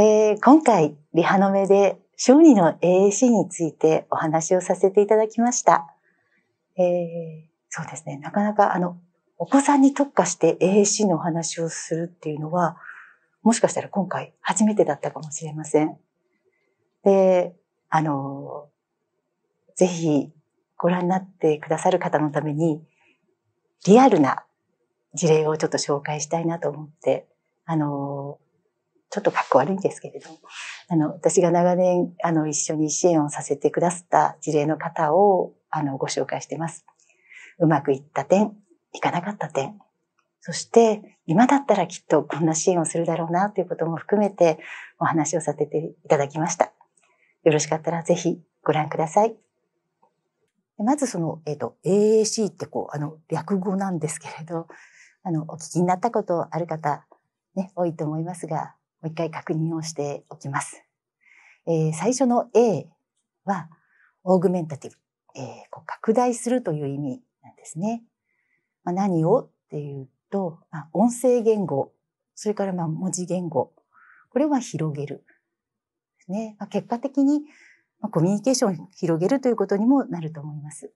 えー、今回、リハの目で小児の AAC についてお話をさせていただきました。えー、そうですね、なかなかあの、お子さんに特化して AAC のお話をするっていうのは、もしかしたら今回初めてだったかもしれません。で、あの、ぜひご覧になってくださる方のために、リアルな事例をちょっと紹介したいなと思って、あの、ちょっとかっこ悪いんですけれど、あの、私が長年、あの、一緒に支援をさせてくださった事例の方を、あの、ご紹介してます。うまくいった点、いかなかった点、そして、今だったらきっとこんな支援をするだろうな、ということも含めて、お話をさせていただきました。よろしかったらぜひご覧ください。まずその、えっ、ー、と、AAC ってこう、あの、略語なんですけれど、あの、お聞きになったことある方、ね、多いと思いますが、もう一回確認をしておきます。えー、最初の A は、オーグメンタティブ、えー、こう拡大するという意味なんですね。まあ、何をっていうと、まあ、音声言語、それからまあ文字言語、これは広げる。ですね。まあ、結果的に、まあ、コミュニケーションを広げるということにもなると思います。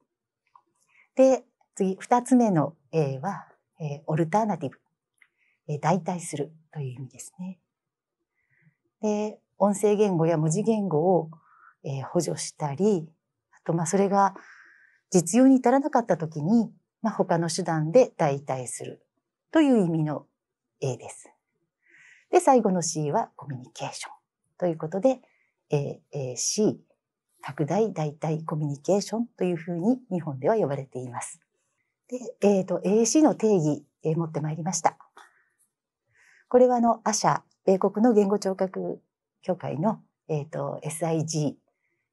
で、次、二つ目の A は、えー、オルターナティブ、えー、代替するという意味ですね。で、音声言語や文字言語を、えー、補助したり、あと、まあ、それが実用に至らなかった時に、まあ、他の手段で代替するという意味の A です。で、最後の C はコミュニケーションということで、えー、C、拡大代替コミュニケーションというふうに日本では呼ばれています。で、えっ、ー、と、AC の定義、えー、持ってまいりました。これはあの、アシャ米国の言語聴覚協会の、えっ、ー、と、SIG、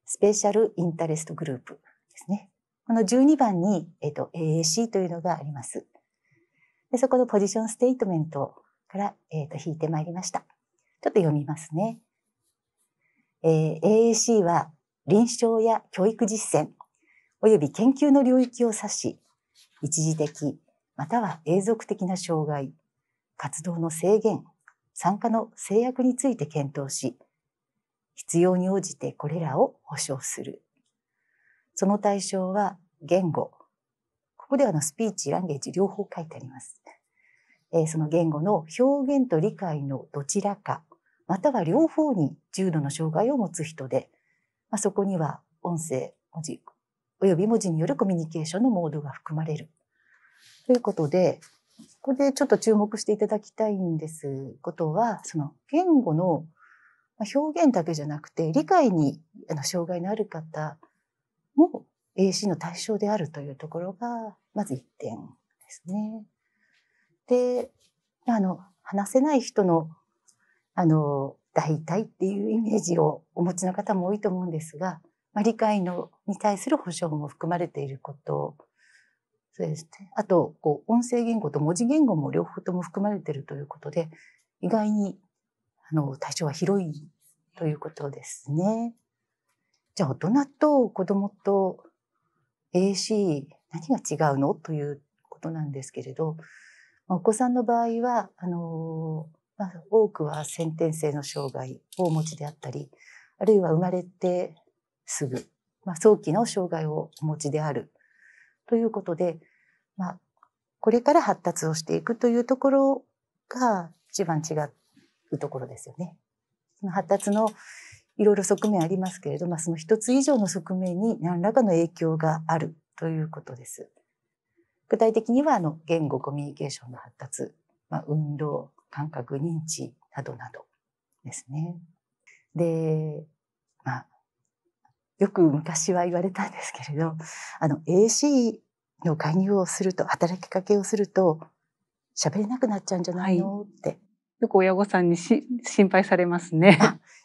スペシャルインタレストグループですね。この12番に、えっ、ー、と、AAC というのがあります。でそこのポジションステートメントから、えっ、ー、と、引いてまいりました。ちょっと読みますね。えー、AAC は臨床や教育実践、及び研究の領域を指し、一時的、または永続的な障害、活動の制限、参加の制約について検討し、必要に応じてこれらを保障する。その対象は言語。ここではのスピーチ、ランゲージ両方書いてあります。えその言語の表現と理解のどちらか、または両方に重度の障害を持つ人で、まあ、そこには音声、文字、および文字によるコミュニケーションのモードが含まれる。ということで、ここでちょっと注目していただきたいんですことは、その言語の表現だけじゃなくて、理解に障害のある方も AC の対象であるというところが、まず1点ですね。で、あの、話せない人の、あの、代替っていうイメージをお持ちの方も多いと思うんですが、ま理解のに対する保障も含まれていることそうですね。あと、こう、音声言語と文字言語も両方とも含まれているということで、意外に、あの、対象は広いということですね。じゃあ、大人と子供と AC、何が違うのということなんですけれど、お子さんの場合は、あの、まあ、多くは先天性の障害をお持ちであったり、あるいは生まれてすぐ、まあ、早期の障害をお持ちであるということで、まあ、これから発達をしていくというところが一番違うところですよね。その発達のいろいろ側面ありますけれど、まあ、その一つ以上の側面に何らかの影響があるということです。具体的にはあの言語コミュニケーションの発達、まあ、運動感覚認知などなどですね。でよく昔は言われたんですけれど、あの、AC の加入をすると、働きかけをすると、喋れなくなっちゃうんじゃないの、って。よく親御さんにし心配されますね。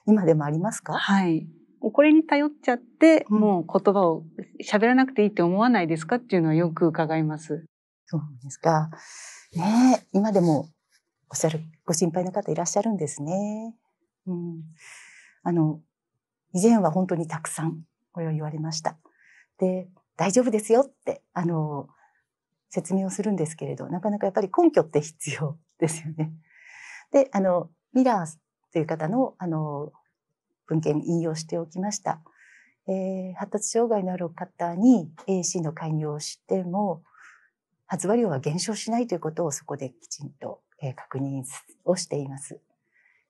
今でもありますかはい。これに頼っちゃって、うもう言葉を喋らなくていいって思わないですかっていうのはよく伺います。そうですか。ね今でもおっしゃるご心配の方いらっしゃるんですね。うん。あの、以前は本当にたくさんこを言われました。で、大丈夫ですよって、あの、説明をするんですけれど、なかなかやっぱり根拠って必要ですよね。で、あの、ミラーという方の、あの、文献引用しておきました。えー、発達障害のある方に AC の介入をしても、発話量は減少しないということをそこできちんと、え確認をしています。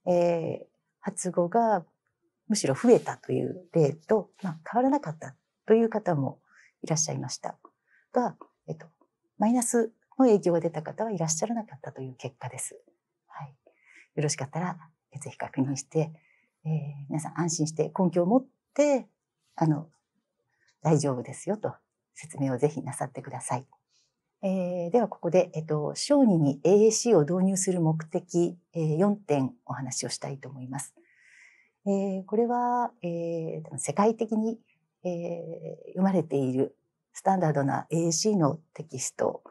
えー、発語がむしろ増えたという例と、まあ、変わらなかったという方もいらっしゃいましたが、えっと、マイナスの影響が出た方はいらっしゃらなかったという結果です。はい、よろしかったら、ぜひ確認して、えー、皆さん安心して根拠を持って、あの、大丈夫ですよと説明をぜひなさってください。えー、ではここで、えっと、小児に AAC を導入する目的、えー、4点お話をしたいと思います。えー、これは、えー、世界的に、えー、読まれているスタンダードな AC のテキスト、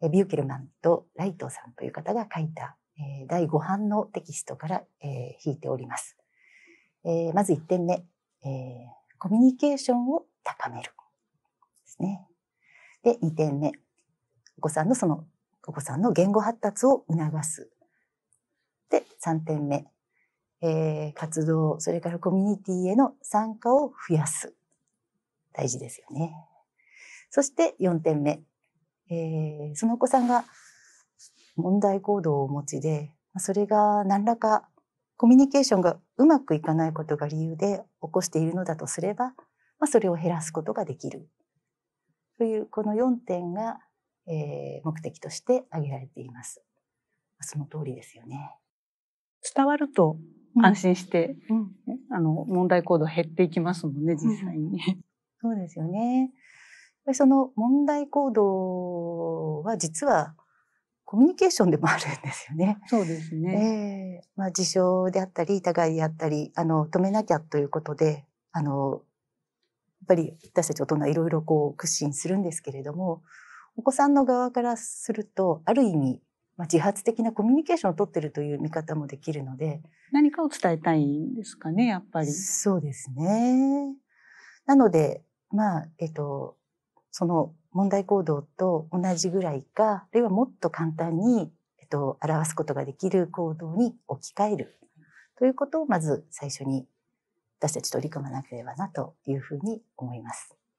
えー、ビューケルマンとライトさんという方が書いた、えー、第5版のテキストから、えー、引いております。えー、まず1点目、えー、コミュニケーションを高めるですね。で、2点目、お子さんのその、お子さんの言語発達を促す。で、3点目、えー、活動、それからコミュニティへの参加を増やす。大事ですよね。そして4点目。えー、そのお子さんが問題行動をお持ちで、それが何らかコミュニケーションがうまくいかないことが理由で起こしているのだとすれば、まあ、それを減らすことができる。というこの4点が、えー、目的として挙げられています。その通りですよね。伝わると安心して、うん、あの、問題行動減っていきますもんね、実際に。そうですよね。その問題行動は実はコミュニケーションでもあるんですよね。そうですね。えー、まあ、自傷であったり、疑いであったり、あの、止めなきゃということで、あの、やっぱり私たち大人いろいろこう屈伸するんですけれども、お子さんの側からすると、ある意味まあ、自発的なコミュニケーションを取ってるという見方もできるので何かを伝えたいんですかねやっぱりそうですねなのでまあえっとその問題行動と同じぐらいかあるいはもっと簡単に、えっと、表すことができる行動に置き換えるということをまず最初に私たち取り組まなければなというふうに思います。